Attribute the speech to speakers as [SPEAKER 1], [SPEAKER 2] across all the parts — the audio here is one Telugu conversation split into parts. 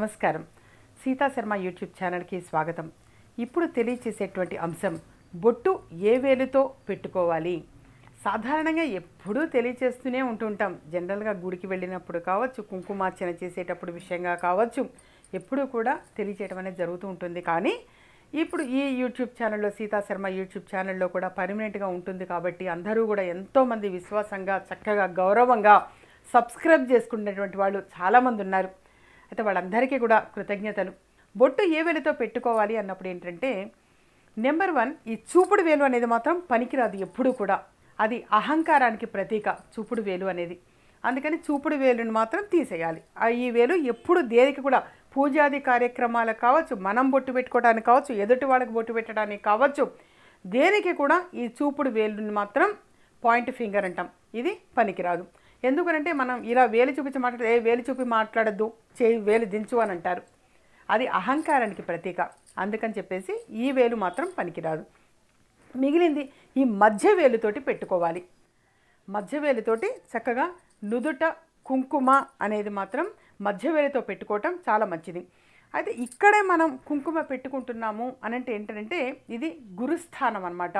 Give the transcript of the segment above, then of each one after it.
[SPEAKER 1] నమస్కారం సీతాశర్మ యూట్యూబ్ ఛానల్కి స్వాగతం ఇప్పుడు తెలియచేసేటువంటి అంశం బొట్టు ఏ వేలుతో పెట్టుకోవాలి సాధారణంగా ఎప్పుడూ తెలియచేస్తూనే ఉంటుంటాం జనరల్గా గుడికి వెళ్ళినప్పుడు కావచ్చు కుంకుమార్చన చేసేటప్పుడు విషయంగా కావచ్చు ఎప్పుడూ కూడా తెలియచేయడం అనేది జరుగుతూ ఉంటుంది కానీ ఇప్పుడు ఈ యూట్యూబ్ ఛానల్లో సీతాశర్మ యూట్యూబ్ ఛానల్లో కూడా పర్మనెంట్గా ఉంటుంది కాబట్టి అందరూ కూడా ఎంతోమంది విశ్వాసంగా చక్కగా గౌరవంగా సబ్స్క్రైబ్ చేసుకునేటువంటి వాళ్ళు చాలామంది ఉన్నారు అయితే వాళ్ళందరికీ కూడా కృతజ్ఞతలు బొట్టు ఏ వేలుతో పెట్టుకోవాలి అన్నప్పుడు ఏంటంటే నెంబర్ వన్ ఈ చూపుడు వేలు అనేది మాత్రం పనికిరాదు ఎప్పుడూ కూడా అది అహంకారానికి ప్రతీక చూపుడు వేలు అనేది అందుకని చూపుడు వేలుని మాత్రం తీసేయాలి ఈ వేలు ఎప్పుడు దేనికి కూడా పూజాది కార్యక్రమాలకు కావచ్చు మనం బొట్టు పెట్టుకోవడానికి కావచ్చు ఎదుటి వాళ్ళకి బొట్టు పెట్టడానికి కావచ్చు దేనికి కూడా ఈ చూపుడు వేలుని మాత్రం పాయింట్ ఫింగర్ అంటాం ఇది పనికిరాదు ఎందుకనంటే మనం ఇలా వేలు చూపించి మాట్లాడే వేలు చూపి మాట్లాడద్దు చేయి వేలు దించు అని అంటారు అది అహంకారానికి ప్రతీక అందుకని చెప్పేసి ఈ వేలు మాత్రం పనికిరాదు మిగిలింది ఈ మధ్య వేలుతోటి పెట్టుకోవాలి మధ్య వేలుతోటి చక్కగా నుదుట కుంకుమ అనేది మాత్రం మధ్య వేలుతో పెట్టుకోవటం చాలా మంచిది అయితే ఇక్కడే మనం కుంకుమ పెట్టుకుంటున్నాము అని అంటే ఏంటంటే ఇది గురుస్థానం అనమాట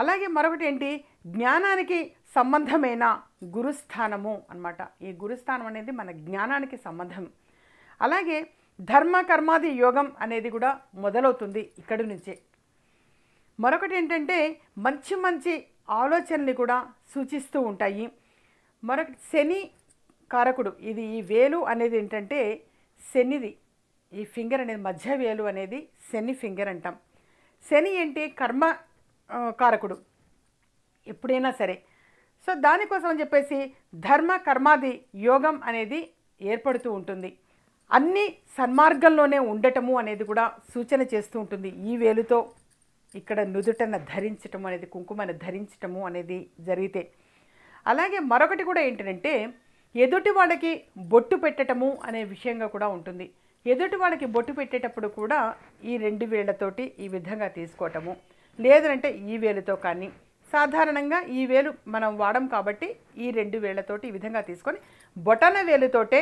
[SPEAKER 1] అలాగే మరొకటి ఏంటి జ్ఞానానికి సంబంధమైన గురుస్థానము అనమాట ఈ గురుస్థానం అనేది మన జ్ఞానానికి సంబంధం అలాగే ధర్మ కర్మాది యోగం అనేది కూడా మొదలవుతుంది ఇక్కడి నుంచే మరొకటి ఏంటంటే మంచి మంచి ఆలోచనలు కూడా సూచిస్తూ ఉంటాయి మరొక శని కారకుడు ఇది ఈ వేలు అనేది ఏంటంటే శనిది ఈ ఫింగర్ అనేది మధ్య వేలు అనేది శని ఫింగర్ అంటాం శని ఏంటి కర్మ కారకుడు ఎప్పుడైనా సరే సో దానికోసం అని చెప్పేసి ధర్మ కర్మాది యోగం అనేది ఏర్పడుతూ ఉంటుంది అన్ని సన్మార్గంలోనే ఉండటము అనేది కూడా సూచన చేస్తూ ఉంటుంది ఈ వేలుతో ఇక్కడ నుదుటన ధరించటం అనేది కుంకుమను ధరించటము అనేది జరిగితే అలాగే మరొకటి కూడా ఏంటంటే ఎదుటి వాళ్ళకి బొట్టు పెట్టటము అనే విషయంగా కూడా ఉంటుంది ఎదుటి వాళ్ళకి బొట్టు పెట్టేటప్పుడు కూడా ఈ రెండు వేళ్లతోటి ఈ విధంగా తీసుకోవటము లేదంటే ఈ వేలుతో కానీ సాధారణంగా ఈ వేలు మనం వాడం కాబట్టి ఈ రెండు వేళ్లతోటి ఈ విధంగా తీసుకొని బొటన వేలుతోటే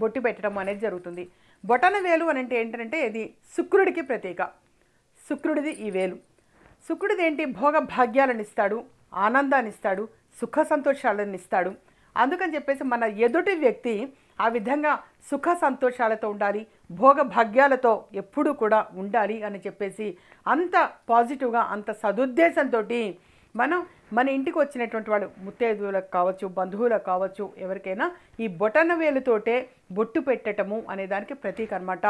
[SPEAKER 1] బొట్టి పెట్టడం అనేది జరుగుతుంది బొటన వేలు అని అంటే ఏంటంటే ఇది శుక్రుడికి ప్రతీక శుక్రుడిది ఈ వేలు శుక్రుడిది ఏంటి భోగ భాగ్యాలను ఇస్తాడు ఆనందాన్ని ఇస్తాడు సుఖ సంతోషాలను ఇస్తాడు అందుకని చెప్పేసి మన ఎదుటి వ్యక్తి ఆ విధంగా సుఖ సంతోషాలతో ఉండాలి భోగ భాగ్యాలతో ఎప్పుడూ కూడా ఉండాలి అని చెప్పేసి అంత పాజిటివ్గా అంత సదుద్దేశంతో మనం మన ఇంటికి వచ్చినటువంటి వాళ్ళు ముత్తైదువులకు కావచ్చు బంధువులకు కావచ్చు ఎవరికైనా ఈ బొటన వేలుతోటే బొట్టు పెట్టటము అనే దానికి ప్రతీక అనమాట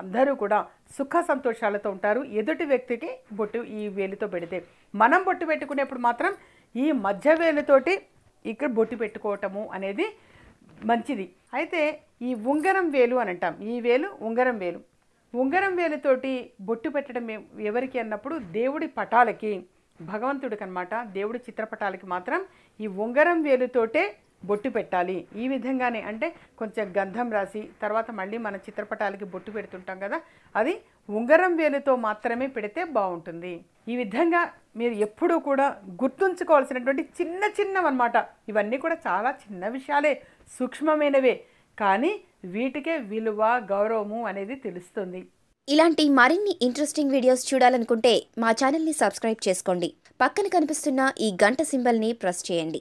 [SPEAKER 1] అందరూ కూడా సుఖ సంతోషాలతో ఉంటారు ఎదుటి వ్యక్తికి బొట్టు ఈ వేలుతో పెడితే మనం బొట్టు పెట్టుకునేప్పుడు మాత్రం ఈ మధ్య వేలుతోటి ఇక్కడ బొట్టు పెట్టుకోవటము అనేది మంచిది అయితే ఈ ఉంగరం వేలు అని అంటాం ఈ వేలు ఉంగరం వేలు ఉంగరం వేలుతోటి బొట్టు పెట్టడం ఎవరికి అన్నప్పుడు దేవుడి పటాలకి కనమాట దేవుడి చిత్రపటాలకి మాత్రం ఈ ఉంగరం వేలుతోటే బొట్టు పెట్టాలి ఈ విధంగానే అంటే కొంచెం గంధం రాసి తర్వాత మళ్ళీ మన చిత్రపటాలకి బొట్టు పెడుతుంటాం కదా అది ఉంగరం వేలుతో మాత్రమే పెడితే బాగుంటుంది ఈ విధంగా మీరు ఎప్పుడూ కూడా గుర్తుంచుకోవాల్సినటువంటి చిన్న చిన్నవన్నమాట ఇవన్నీ కూడా చాలా చిన్న విషయాలే సూక్ష్మమైనవే కానీ వీటికే విలువ గౌరవము అనేది తెలుస్తుంది ఇలాంటి మరిన్ని ఇంట్రెస్టింగ్ వీడియోస్ చూడాలనుకుంటే మా ఛానల్ని సబ్స్క్రైబ్ చేసుకోండి పక్కన కనిపిస్తున్న ఈ గంట సింబల్ని ప్రెస్ చేయండి